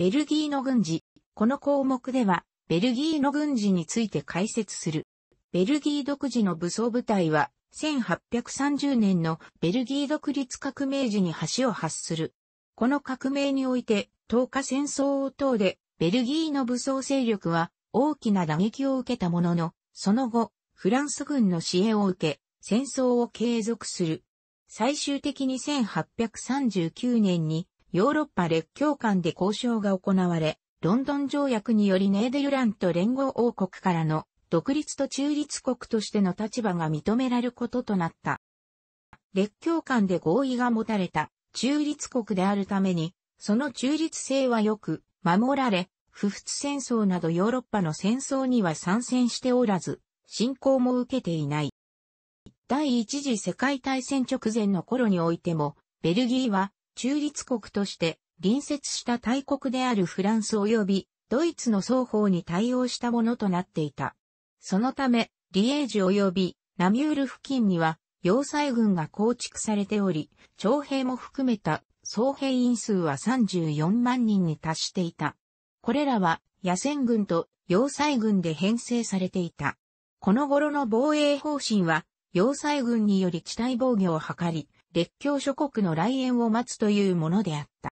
ベルギーの軍事。この項目では、ベルギーの軍事について解説する。ベルギー独自の武装部隊は、1830年のベルギー独立革命時に橋を発する。この革命において、10日戦争を通で、ベルギーの武装勢力は大きな打撃を受けたものの、その後、フランス軍の支援を受け、戦争を継続する。最終的に1839年にヨーロッパ列強間で交渉が行われ、ロンドン条約によりネーデルラント連合王国からの独立と中立国としての立場が認められることとなった。列強間で合意が持たれた中立国であるために、その中立性はよく守られ、不仏戦争などヨーロッパの戦争には参戦しておらず、侵攻も受けていない。第一次世界大戦直前の頃においても、ベルギーは中立国として隣接した大国であるフランス及びドイツの双方に対応したものとなっていた。そのため、リエージ及びナミュール付近には要塞軍が構築されており、徴兵も含めた総兵員数は34万人に達していた。これらは野戦軍と要塞軍で編成されていた。この頃の防衛方針は、要塞軍により地帯防御を図り、列強諸国の来園を待つというものであった。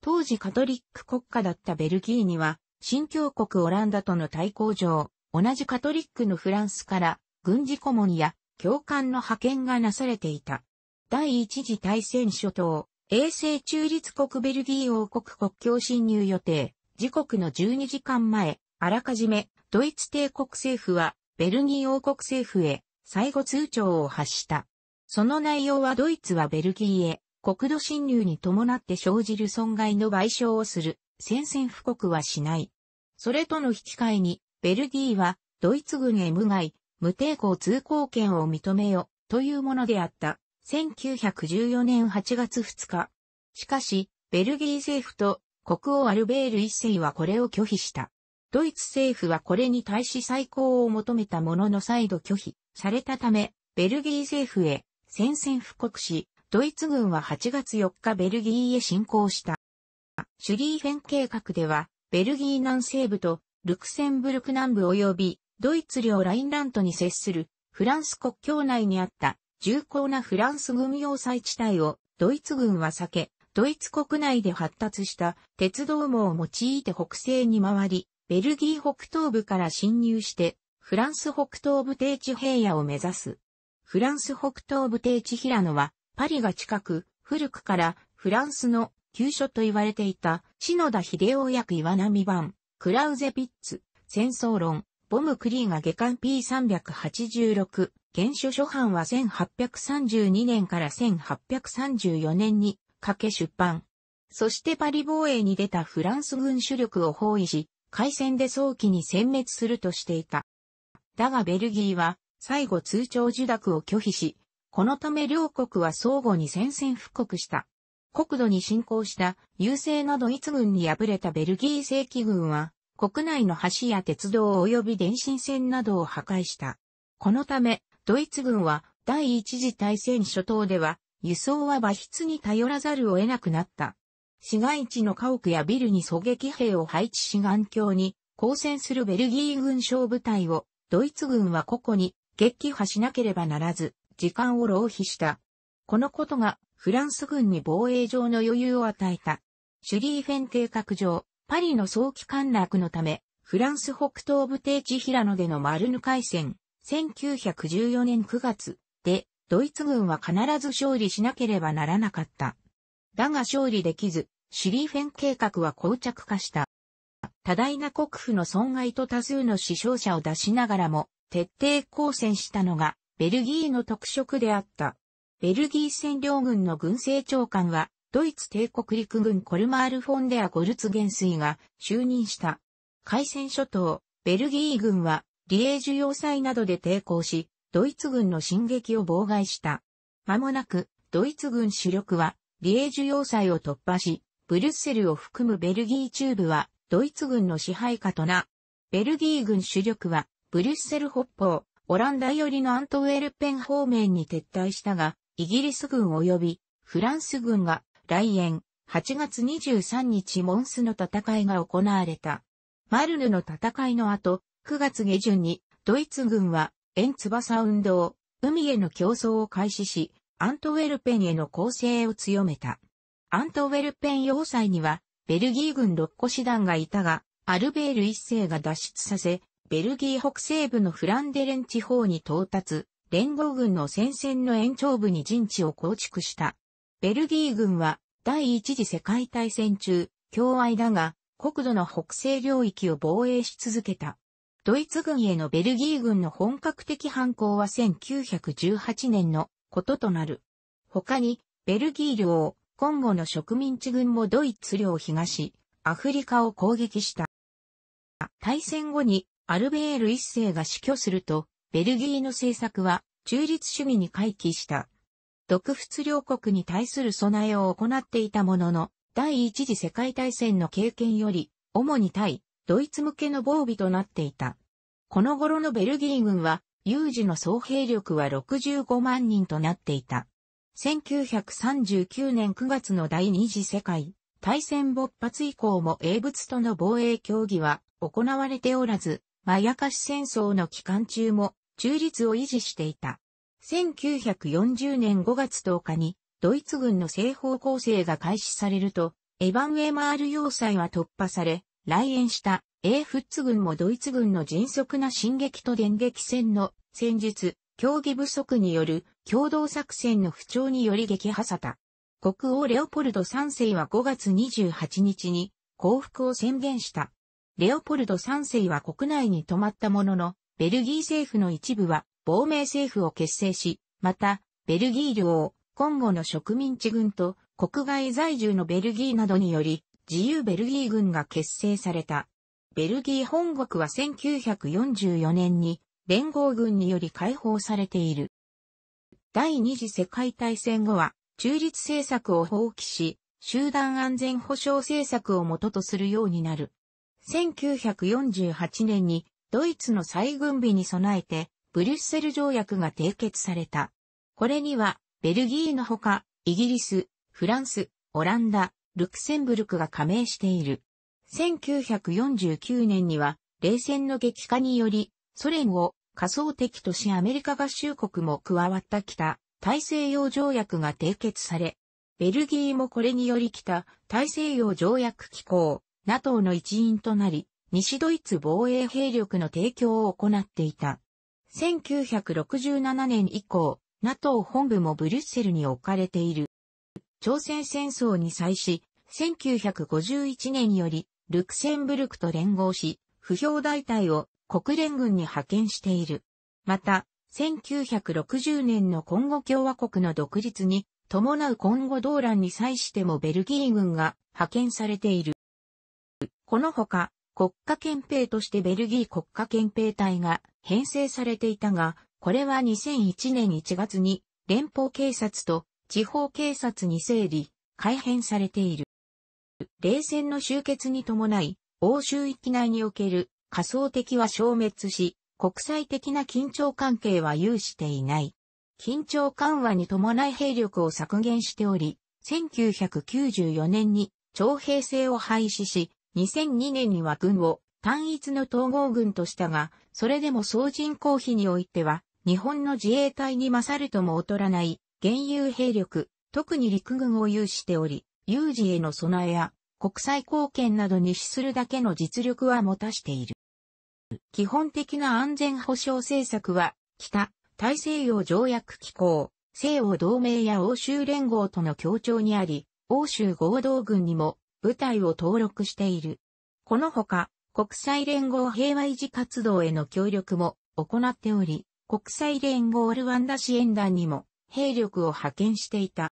当時カトリック国家だったベルギーには、新教国オランダとの対抗上、同じカトリックのフランスから軍事顧問や教官の派遣がなされていた。第一次大戦初頭、衛星中立国ベルギー王国国境侵入予定、時刻の12時間前、あらかじめドイツ帝国政府はベルギー王国政府へ最後通帳を発した。その内容はドイツはベルギーへ国土侵入に伴って生じる損害の賠償をする、宣戦布告はしない。それとの引き換えに、ベルギーはドイツ軍へ無害、無抵抗通行権を認めよ、というものであった。1914年8月2日。しかし、ベルギー政府と国王アルベール一世はこれを拒否した。ドイツ政府はこれに対し再考を求めたものの再度拒否されたため、ベルギー政府へ宣戦布告し、ドイツ軍は8月4日ベルギーへ侵攻した。シュリーフェン計画では、ベルギー南西部とルクセンブルク南部及びドイツ領ラインラントに接するフランス国境内にあった重厚なフランス軍要塞地帯をドイツ軍は避け、ドイツ国内で発達した鉄道網を用いて北西に回り、ベルギー北東部から侵入して、フランス北東部低地平野を目指す。フランス北東部定地平野は、パリが近く、古くからフランスの急所と言われていた、篠田秀夫役岩波版、クラウゼピッツ、戦争論、ボムクリーが下巻 P386、原書初版は1832年から1834年にかけ出版。そしてパリ防衛に出たフランス軍主力を包囲し、海戦で早期に殲滅するとしていた。だがベルギーは最後通帳受諾を拒否し、このため両国は相互に宣戦布告した。国土に侵攻した優勢なドイツ軍に敗れたベルギー正規軍は、国内の橋や鉄道及び電信線などを破壊した。このため、ドイツ軍は第一次大戦初頭では、輸送は馬筆に頼らざるを得なくなった。市街地の家屋やビルに狙撃兵を配置し眼鏡に、交戦するベルギー軍小部隊を、ドイツ軍は個々に撃破しなければならず、時間を浪費した。このことがフランス軍に防衛上の余裕を与えた。シュリーフェン計画上、パリの早期陥落のため、フランス北東部低地平野でのマルヌ海戦、1914年9月で、ドイツ軍は必ず勝利しなければならなかった。だが勝利できず、シュリーフェン計画は膠着化した。多大な国府の損害と多数の死傷者を出しながらも、徹底抗戦したのが、ベルギーの特色であった。ベルギー占領軍の軍政長官は、ドイツ帝国陸軍コルマール・フォンデア・ゴルツ元帥が就任した。海戦諸島、ベルギー軍は、リエージュ要塞などで抵抗し、ドイツ軍の進撃を妨害した。間もなく、ドイツ軍主力は、リエージュ要塞を突破し、ブリュッセルを含むベルギー中部は、ドイツ軍の支配下とな。ベルギー軍主力は、ブリュッセル北方、オランダ寄りのアントウェルペン方面に撤退したが、イギリス軍及びフランス軍が来園8月23日モンスの戦いが行われた。マルヌの戦いの後、9月下旬にドイツ軍は円翼運動、海への競争を開始し、アントウェルペンへの攻勢を強めた。アントウェルペン要塞にはベルギー軍6個師団がいたが、アルベール一世が脱出させ、ベルギー北西部のフランデレン地方に到達、連合軍の戦線の延長部に陣地を構築した。ベルギー軍は第一次世界大戦中、共愛だが、国土の北西領域を防衛し続けた。ドイツ軍へのベルギー軍の本格的反抗は1918年のこととなる。他に、ベルギー領、コンゴの植民地軍もドイツ領東、アフリカを攻撃した。大戦後にアルベール一世が死去すると、ベルギーの政策は中立主義に回帰した。独仏両国に対する備えを行っていたものの、第一次世界大戦の経験より、主に対、ドイツ向けの防備となっていた。この頃のベルギー軍は、有事の総兵力は65万人となっていた。1939年9月の第二次世界大戦勃発以降も英仏との防衛協議は行われておらず、まやかし戦争の期間中も中立を維持していた。1940年5月10日にドイツ軍の西方攻勢が開始されると、エヴァン・ウェマール要塞は突破され、来園したエーフッツ軍もドイツ軍の迅速な進撃と電撃戦の戦術、競技不足による共同作戦の不調により撃破さた。国王レオポルド3世は5月28日に降伏を宣言した。レオポルド3世は国内に泊まったものの、ベルギー政府の一部は亡命政府を結成し、また、ベルギー領、コンゴの植民地軍と国外在住のベルギーなどにより、自由ベルギー軍が結成された。ベルギー本国は1944年に連合軍により解放されている。第二次世界大戦後は中立政策を放棄し、集団安全保障政策を元とするようになる。1948年にドイツの再軍備に備えてブリュッセル条約が締結された。これにはベルギーのほかイギリス、フランス、オランダ、ルクセンブルクが加盟している。1949年には冷戦の激化によりソ連を仮想敵としアメリカ合衆国も加わった北大西洋条約が締結され、ベルギーもこれにより北大西洋条約機構 NATO の一員となり、西ドイツ防衛兵力の提供を行っていた。1967年以降、NATO 本部もブリュッセルに置かれている。朝鮮戦争に際し、1951年より、ルクセンブルクと連合し、不評大隊を国連軍に派遣している。また、1960年の今後共和国の独立に伴う今後動乱に際してもベルギー軍が派遣されている。このほか、国家憲兵としてベルギー国家憲兵隊が編成されていたが、これは2001年1月に連邦警察と地方警察に整理、改編されている。冷戦の終結に伴い、欧州域内における仮想敵は消滅し、国際的な緊張関係は有していない。緊張緩和に伴い兵力を削減しており、1994年に徴兵制を廃止し、2002年には軍を単一の統合軍としたが、それでも総人口比においては、日本の自衛隊に勝るとも劣らない、現有兵力、特に陸軍を有しており、有事への備えや、国際貢献などに資するだけの実力は持たしている。基本的な安全保障政策は、北、大西洋条約機構、西欧同盟や欧州連合との協調にあり、欧州合同軍にも部隊を登録している。このほか、国際連合平和維持活動への協力も行っており、国際連合ルワンダ支援団にも兵力を派遣していた。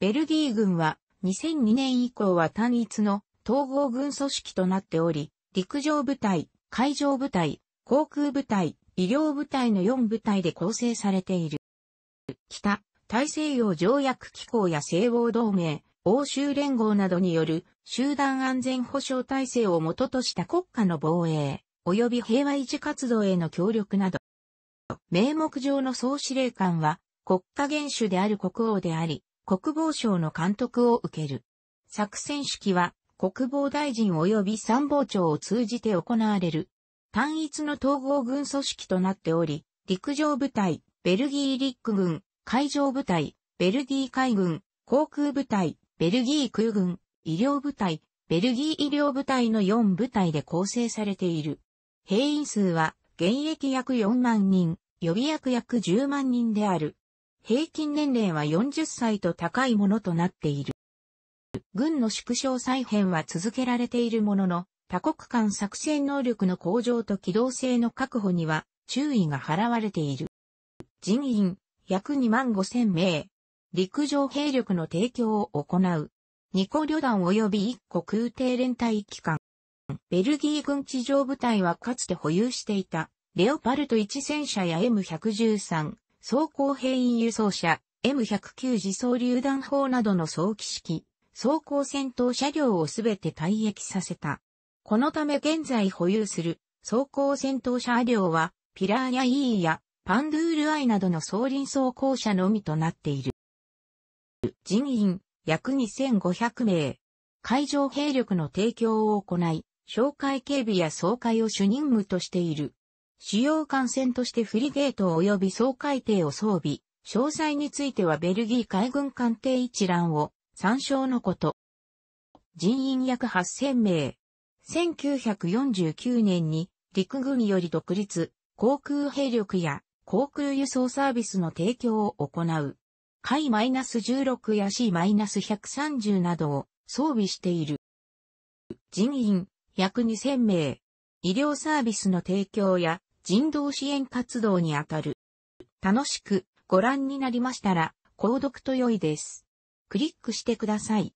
ベルギー軍は2002年以降は単一の統合軍組織となっており、陸上部隊、海上部隊、航空部隊、医療部隊の4部隊で構成されている。北、大西洋条約機構や西欧同盟、欧州連合などによる集団安全保障体制を元とした国家の防衛、及び平和維持活動への協力など、名目上の総司令官は国家元首である国王であり、国防省の監督を受ける。作戦指揮は国防大臣及び参謀長を通じて行われる。単一の統合軍組織となっており、陸上部隊、ベルギー陸軍、海上部隊、ベルギー海軍、航空部隊、ベルギー空軍、医療部隊、ベルギー医療部隊の4部隊で構成されている。兵員数は現役約4万人、予備役約10万人である。平均年齢は40歳と高いものとなっている。軍の縮小再編は続けられているものの、多国間作戦能力の向上と機動性の確保には注意が払われている。人員約2万5千名、陸上兵力の提供を行う。二個旅団及び一個空挺連隊機関。ベルギー軍地上部隊はかつて保有していた、レオパルト1戦車や M113、装甲兵員輸送車、M109 自走榴弾砲などの装機式、装甲戦闘車両をすべて退役させた。このため現在保有する装甲戦闘車両は、ピラーニャ E やパンドゥール I などの装輪装甲車のみとなっている。人員、約2500名。海上兵力の提供を行い、哨戒警備や総会を主任務としている。主要艦船としてフリゲート及び総海艇を装備、詳細についてはベルギー海軍艦艇一覧を参照のこと。人員約8000名。1949年に陸軍より独立、航空兵力や航空輸送サービスの提供を行う。解 -16 や C-130 などを装備している。人員約2000名。医療サービスの提供や人道支援活動にあたる。楽しくご覧になりましたら、購読と良いです。クリックしてください。